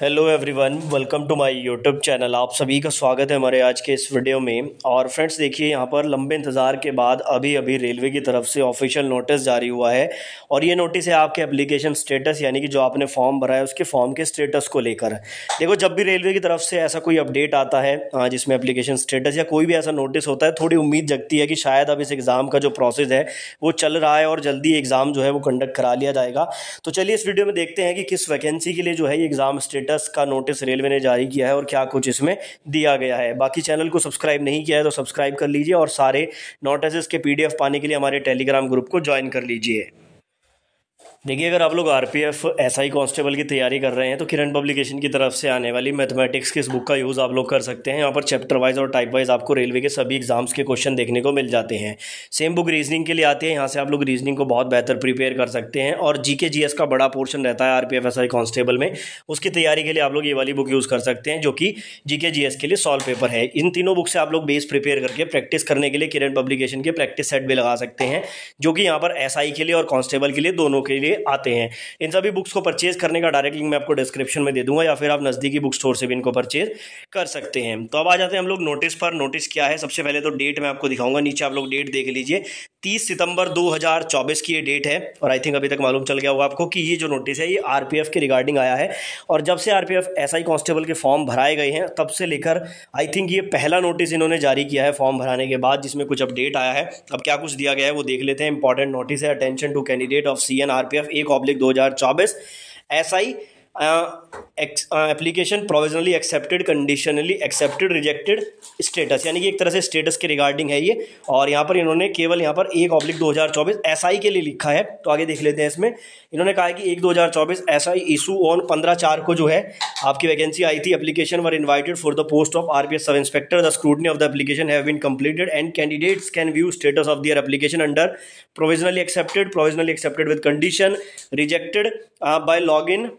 hello everyone welcome to my YouTube channel आप सभी का स्वागत है हमारे आज के इस वीडियो में और फ्रेंड्स देखिए यहाँ पर लंबे इंतज़ार के बाद अभी अभी रेलवे की तरफ से ऑफिशियल नोटिस जारी हुआ है और ये नोटिस है आपके एप्लीकेशन स्टेटस यानी कि जो आपने फॉर्म भरा है उसके फॉर्म के स्टेटस को लेकर देखो जब भी रेलवे की तरफ से ऐसा कोई अपडेट आता है हाँ, जिसमें अप्लीकेशन स्टेटस या कोई भी ऐसा नोटिस होता है थोड़ी उम्मीद जगती है कि शायद अब इस एग्ज़ाम का जो प्रोसेस है वो चल रहा है और जल्दी एग्ज़ाम जो है वो कंडक्ट करा लिया जाएगा तो चलिए इस वीडियो में देखते हैं कि किस वैकेंसी के लिए जो है ये एग्ज़ाम स्टेट स्टेटस का नोटिस रेलवे ने जारी किया है और क्या कुछ इसमें दिया गया है बाकी चैनल को सब्सक्राइब नहीं किया है तो सब्सक्राइब कर लीजिए और सारे नोटिस के पीडीएफ पाने के लिए हमारे टेलीग्राम ग्रुप को ज्वाइन कर लीजिए देखिए अगर आप लोग R P F S I constable की तैयारी कर रहे हैं तो किरण पब्लिकेशन की तरफ से आने वाली मैथमेटिक्स की इस बुक का यूज़ आप लोग कर सकते हैं यहाँ पर चैप्टर वाइज और टाइप वाइज आपको रेलवे के सभी एग्जाम्स के क्वेश्चन देखने को मिल जाते हैं सेम बुक रीजनिंग के लिए आती है यहाँ से आप लोग रीजनिंग को बहुत बेहतर प्रिपेयर कर सकते हैं और जी के जी एस का बड़ा पोर्शन रहता है R P F S I constable में उसकी तैयारी के लिए आप लोग ये वाली बुक यूज़ कर सकते हैं जो कि जी के जी एस के लिए सॉल्व पेपर है इन तीनों बुक से आप लोग बेस प्रिपेयर करके प्रैक्टिस करने के लिए किरण पब्लिकेशन के प्रैक्टिस सेट भी लगा सकते हैं जो कि यहाँ पर एस आई के लिए और कॉन्स्टेबल के लिए दोनों के लिए आते हैं इन सभी बुक्स को परचेज़ करने का डायरेक्ट लिंक मैं आपको डिस्क्रिप्शन में दे दूंगा या फिर आप नज़दीकी बुक स्टोर से भी इनको परचेज़ कर सकते हैं तो अब आ जाते हैं हम लोग नोटिस पर नोटिस क्या है सबसे पहले तो डेट मैं आपको दिखाऊंगा नीचे आप लोग डेट देख लीजिए तीस सितंबर 2024 की ये डेट है और आई थिंक अभी तक मालूम चल गया होगा आपको कि ये जो नोटिस है ये आरपीएफ के रिगार्डिंग आया है और जब से आरपीएफ एसआई कांस्टेबल के फॉर्म भराए गए हैं तब से लेकर आई थिंक ये पहला नोटिस इन्होंने जारी किया है फॉर्म भराने के बाद जिसमें कुछ अपडेट आया है अब क्या कुछ दिया गया है वो देख लेते हैं इंपॉर्टेंट नोटिस है attention to candidate of C N R P F एक ऑब्लिक दो हज़ार चौबीस S I application provisionally accepted conditionally accepted rejected status यानी कि एक तरह से स्टेटस के रिगार्डिंग है ये और यहाँ पर इन्होंने केवल यहाँ पर एक ऑब्लिक 2024 एसआई के लिए लिखा है तो आगे देख लेते हैं इसमें इन्होंने कहा है कि एक 2024 एसआई इशू ऑन पंद्रह चार को जो है आपकी वैकेंसी आई थी application were invited for the post of R sub inspector the scrutiny of the application have been completed and candidates can view status of their application under provisionally accepted provisionally accepted with condition rejected by log in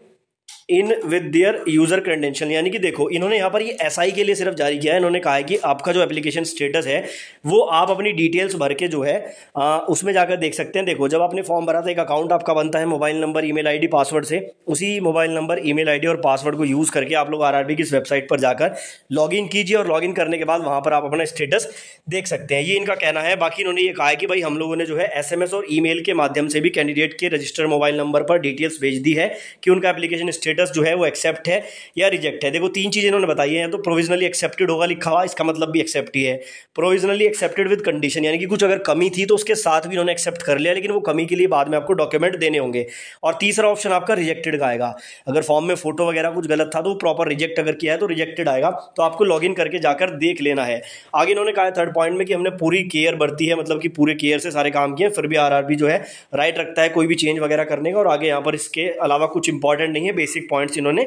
in with their user credential यानी कि देखो इन्होंने यहाँ पर ये S के लिए सिर्फ जारी किया है इन्होंने कहा है कि आपका जो एप्लीकेशन स्टेटस है वो आप अपनी डिटेल्स भर के जो है आ, उसमें जाकर देख सकते हैं देखो जब आपने फॉर्म भरा था एक अकाउंट आपका बनता है mobile number email ID password से उसी मोबाइल नंबर ईमेल आईडी और पासवर्ड को यूज़ करके आप लोग आर की इस वेबसाइट पर जाकर लॉग कीजिए और लॉग करने के बाद वहाँ पर आप अपना स्टेटस देख सकते हैं ये इनका कहना है बाकी इन्होंने ये कहा है कि भाई हम लोगों ने जो है एस और ई के माध्यम से भी कैंडिडेट के रजिस्टर्ड मोबाइल नंबर पर डिटेल्स भेज दी है कि उनका एप्लीकेशन स्टेट स्टेटस जो है वो एक्सेप्ट है या रिजेक्ट है देखो तीन चीज़ें इन्होंने बताई हैं तो प्रोविजनली एक्सेप्टेड होगा लिखा हुआ इसका मतलब भी एक्सेप्ट ही है प्रोविजनली एक्सेप्टेड विद कंडीशन यानी कि कुछ अगर कमी थी तो उसके साथ भी इन्होंने एक्सेप्ट कर लिया लेकिन वो कमी के लिए बाद में आपको डॉक्यूमेंट देने होंगे और तीसरा ऑप्शन आपका रिजेक्टेड का आएगा अगर फॉर्म में फोटो वगैरह कुछ गलत था तो प्रॉपर रिजेक्ट अगर किया है तो रिजेक्टेड आएगा तो आपको लॉग इन करके जाकर देख लेना है आगे इन्होंने कहा थर्ड पॉइंट में कि हमने पूरी केयर बरती है मतलब कि पूरे केयर से सारे काम किए फिर भी आर जो है राइट रखता है कोई भी चेंज वगैरह करने का और आगे यहाँ पर इसके अलावा कुछ इंपॉर्टेंट नहीं है बेसिक पॉइंट्स इन्होंने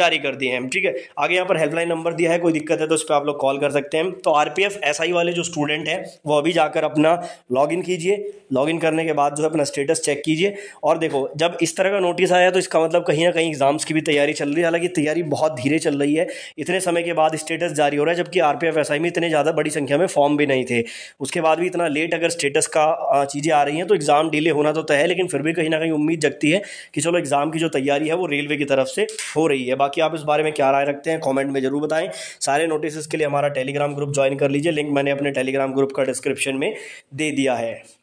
जारी कर दिए हैं ठीक है आगे यहाँ पर हेल्पलाइन नंबर दिया है कोई दिक्कत है तो उस पर आप लोग कॉल कर सकते हैं तो आर पी वाले जो स्टूडेंट हैं वो अभी जाकर अपना लॉग कीजिए लॉग करने के बाद जो है अपना स्टेटस चेक कीजिए और देखो जब इस तरह का नोटिस आया तो इसका मतलब कहीं ना कहीं एग्जाम्स की भी तैयारी चल रही है हालांकि तैयारी बहुत धीरे चल रही है इतने समय के बाद स्टेटस जारी हो रहा है जबकि आर पी में इतने ज़्यादा बड़ी संख्या में फॉर्म भी नहीं थे उसके बाद भी इतना लेट अगर स्टेटस का चीज़ें आ रही हैं तो एग्ज़ाम डिले होना तो तय है लेकिन फिर भी कहीं ना कहीं उम्मीद जगती है कि चलो एग्ज़ाम की जो तैयारी है वो रेलवे की तरफ तरफ से हो रही है बाकी आप इस बारे में क्या राय रखते हैं कॉमेंट में जरूर बताएं सारे नोटिस के लिए हमारा टेलीग्राम ग्रुप ज्वाइन कर लीजिए लिंक मैंने अपने टेलीग्राम ग्रुप का डिस्क्रिप्शन में दे दिया है